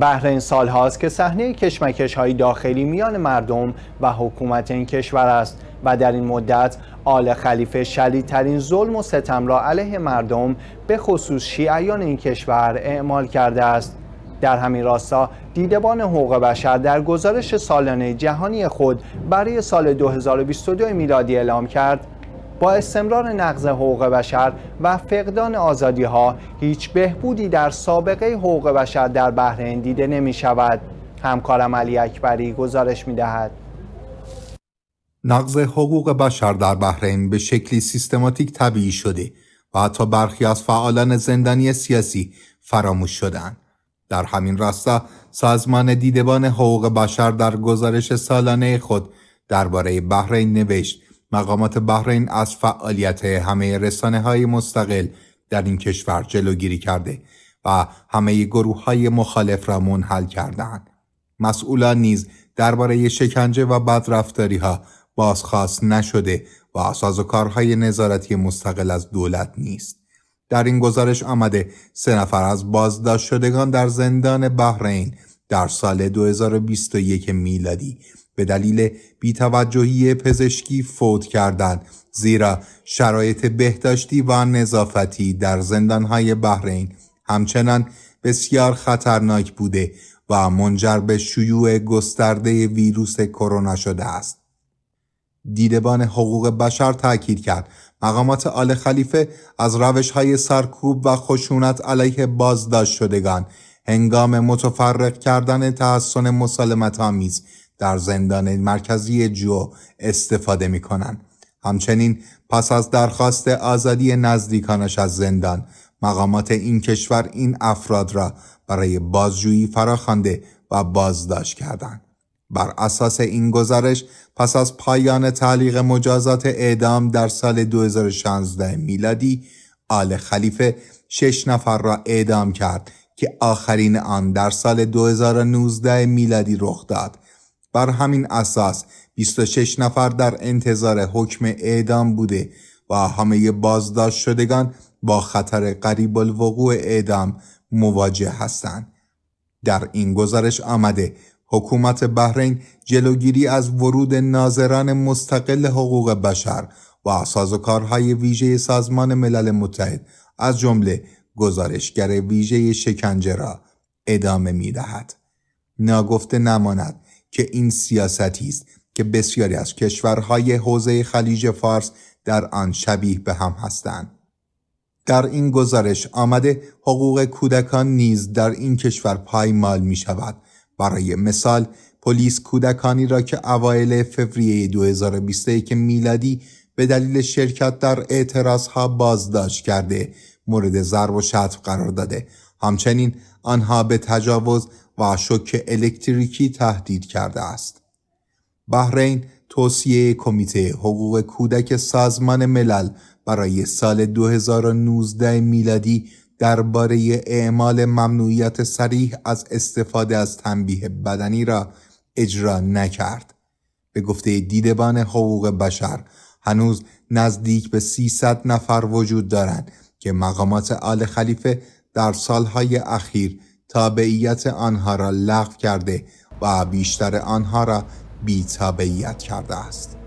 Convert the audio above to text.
بهر این سال هاست که صحنه کشمکش های داخلی میان مردم و حکومت این کشور است و در این مدت آل خلیفه شدیدترین ظلم و ستم را علیه مردم به خصوص شیعیان این کشور اعمال کرده است در همین راستا دیدبان حقوق بشر در گزارش سالانه جهانی خود برای سال 2022 میلادی اعلام کرد با استمرار نقض حقوق بشر و فقدان آزادی ها هیچ بهبودی در سابقه حقوق بشر در بحرین دیده نمی شود همکارم علی اکبری گزارش می دهد نقض حقوق بشر در بحرین به شکلی سیستماتیک طبیعی شده و حتی برخی از فعالان زندانی سیاسی فراموش شدند. در همین راستا سازمان دیدبان حقوق بشر در گزارش سالانه خود درباره بحرین نوشت مقامات بحرین از فعالیت همه رسانه های مستقل در این کشور جلوگیری کرده و همه گروه های مخالف را منحل کردند. مسئولان نیز درباره شکنجه و بدرفتاری ها بازخواست نشده و کارهای نظارتی مستقل از دولت نیست. در این گزارش آمده سه نفر از بازداشت شدگان در زندان بحرین در سال 2021 میلادی به دلیل بیتوجهی پزشکی فوت کردند زیرا شرایط بهداشتی و نظافتی در زندانهای بحرین همچنان بسیار خطرناک بوده و منجر به شیوع گسترده ویروس کرونا شده است. دیدبان حقوق بشر تاکید کرد مقامات آل خلیفه از روش های سرکوب و خشونت علیه بازداشت شدگان هنگام متفرق کردن تحسن مسالمت آمیز در زندان مرکزی جو استفاده می کنن. همچنین پس از درخواست آزادی نزدیکانش از زندان مقامات این کشور این افراد را برای بازجویی فراخوانده و بازداشت کردند. بر اساس این گزارش پس از پایان تعلیق مجازات اعدام در سال 2016 میلادی آل خلیفه شش نفر را اعدام کرد که آخرین آن در سال 2019 میلادی رخ داد بر همین اساس 26 نفر در انتظار حکم اعدام بوده و همه بازداشت شدگان با خطر قریب الوقوع اعدام مواجه هستند. در این گزارش آمده حکومت بحرین جلوگیری از ورود ناظران مستقل حقوق بشر و کارهای ویژه سازمان ملل متحد از جمله گزارشگر ویژه شکنجه را ادامه می دهد. ناگفته نماند که این سیاستی است که بسیاری از کشورهای حوزه خلیج فارس در آن شبیه به هم هستند در این گزارش آمده حقوق کودکان نیز در این کشور پایمال می شود برای مثال پلیس کودکانی را که اوایل فوریه 2021 میلادی به دلیل شرکت در اعتراض ها بازداشت کرده مورد ضرب و شتم قرار داده همچنین آنها به تجاوز و شوک الکتریکی تهدید کرده است. بحرین توصیه کمیته حقوق کودک سازمان ملل برای سال 2019 میلادی درباره اعمال ممنوعیت سریح از استفاده از تنبیه بدنی را اجرا نکرد. به گفته دیدبان حقوق بشر هنوز نزدیک به 300 نفر وجود دارند که مقامات آل خلیفه در سالهای اخیر تابعیت آنها را لغو کرده و بیشتر آنها را بیتابعیت کرده است